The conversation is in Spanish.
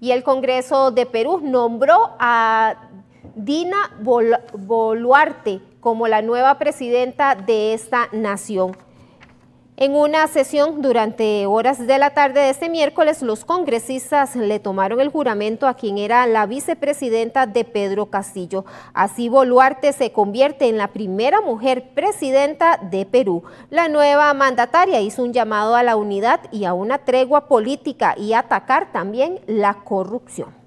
y el Congreso de Perú nombró a Dina Boluarte como la nueva presidenta de esta nación. En una sesión durante horas de la tarde de este miércoles, los congresistas le tomaron el juramento a quien era la vicepresidenta de Pedro Castillo. Así Boluarte se convierte en la primera mujer presidenta de Perú. La nueva mandataria hizo un llamado a la unidad y a una tregua política y atacar también la corrupción.